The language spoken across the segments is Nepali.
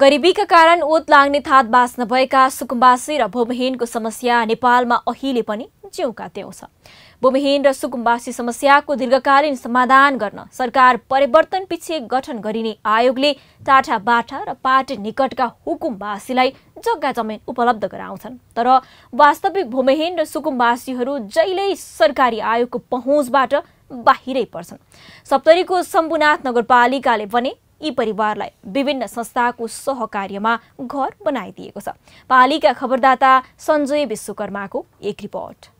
गरिबीका कारण ओत लाग्ने थात बाँच्न भएका सुकुम्बासी र भूमिहीनको समस्या नेपालमा अहिले पनि ज्यौका त्याउँछ भूमिहीन र सुकुम्बासी समस्याको दीर्घकालीन समाधान गर्न सरकार परिवर्तन पछि गठन गरिने आयोगले टाठा बाठा र पार्टी निकटका हुकुमवासीलाई जग्गा जमिन उपलब्ध गराउँछन् तर वास्तविक भूमिहीन र सुकुम्बासीहरू जहिल्यै सरकारी आयोगको पहुँचबाट बाहिरै पर्छन् सप्तरीको शम्भुनाथ नगरपालिकाले भने यी परिवारलाई विभिन्न संस्थाको सहकार्यमा घर बनाइदिएको छ पालिका खबरदाता सञ्जय विश्वकर्माको एक रिपोर्ट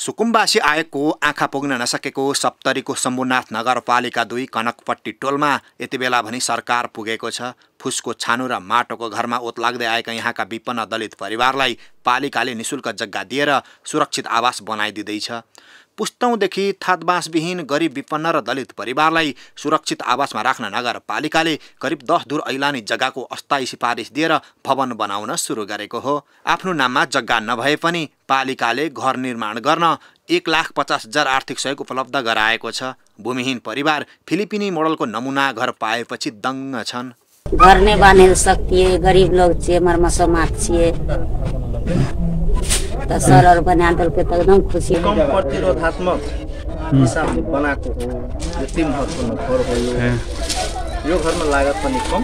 सुकुम्बासी आएको आँखा पुग्न नसकेको सप्तरीको शम्भुनाथ नगरपालिका दुई कनकपट्टी टोलमा यति बेला भने सरकार पुगेको छ फुसको छानु र माटोको घरमा ओत लाग्दै आएका यहाँका विपन्न दलित परिवारलाई पालिकाले निशुल्क जग्गा दिएर सुरक्षित आवास बनाइदिँदैछ पुस्तौँदेखि थातबाँसविहीन गरिब विपन्न र दलित परिवारलाई सुरक्षित आवासमा राख्न नगरपालिकाले करिब दस दूर ऐलानी जग्गाको अस्थायी सिफारिस दिएर भवन बनाउन सुरु गरेको हो आफ्नो नाममा जग्गा नभए पनि पालिकाले घर निर्माण गर्न एक लाख पचास हजार आर्थिक सहयोग उपलब्ध गराएको छ भूमिहीन परिवार फिलिपिनी मोडलको नमुना घर पाएपछि दङ्ग छन् घर नै बान्हि सकिए गरीब लोक छियै मर्म समाज छियै त सर अरू बना त एकदम खुसी कम प्रतिरोधात्मक हिसाबले बनाएको हो यो तिन हकको घर हो यो घरमा लागत पनि कम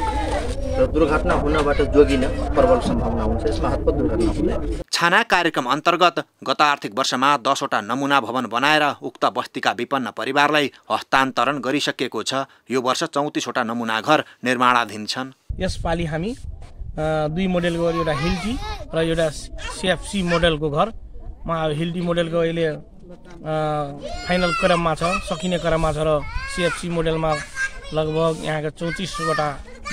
र दुर्घटना हुनबाट जोगिन प्रबल सम्भावना हुन्छ यसमा हातको दुर्घटना हुँदैन छाना कार्यक्रम अन्तर्गत गत आर्थिक वर्षमा दसवटा नमुना भवन बनाएर उक्त बस्तीका विपन्न परिवारलाई हस्तान्तरण गरिसकेको छ यो वर्ष चौतिसवटा नमुना घर निर्माणाधीन छन् यसपालि हामी दुई मोडेलको एउटा हिल्टी र एउटा सिएफसी मोडेलको घरमा हिल्टी मोडेलको अहिले फाइनल क्रममा छ सकिने क्रममा छ र सिएफसी मोडेलमा लगभग यहाँका चौतिसवटा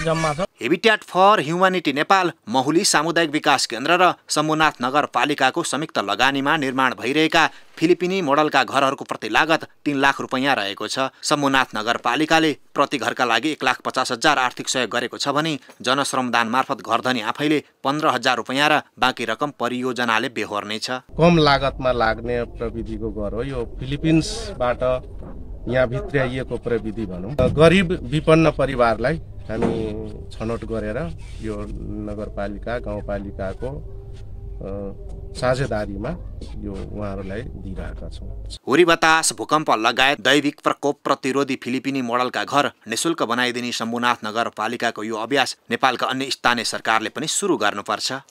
जम्मा छ habitat for humanity Nepal Mahuli सामुदायिक विकास केन्द्र र शम्भुनाथ नगरपालिकाको संयुक्त लगानीमा निर्माण भइरहेका फिलिपिनी मोडलका घरहरूको प्रति लागत तिन लाख रुपियाँ रहेको छ शम्भुनाथ नगरपालिकाले प्रति घरका लागि एक लाख पचास हजार आर्थिक सहयोग गरेको छ भने जनश्रमदान मार्फत घरधनी आफैले पन्ध्र हजार रुपियाँ र बाँकी रकम परियोजनाले बेहोर्ने छ कम लागतमा लाग्ने प्रविधिको घर हो यो फिलिपिन्सबाट यहाँ भित्र्याइएको प्रविधि भनौँ गरिब विपन्न परिवारलाई हामी छनौट गरेर यो नगरपालिका गाउँपालिकाको साझेदारीमा यो उहाँहरूलाई दिइरहेका छौँ हुरी बतास भूकम्प लगायत दैविक प्रकोप प्रतिरोधी फिलिपिनी मोडलका घर निशुल्क बनाइदिने शम्भुनाथ नगरपालिकाको यो अभ्यास नेपालका अन्य स्थानीय सरकारले पनि सुरु गर्नुपर्छ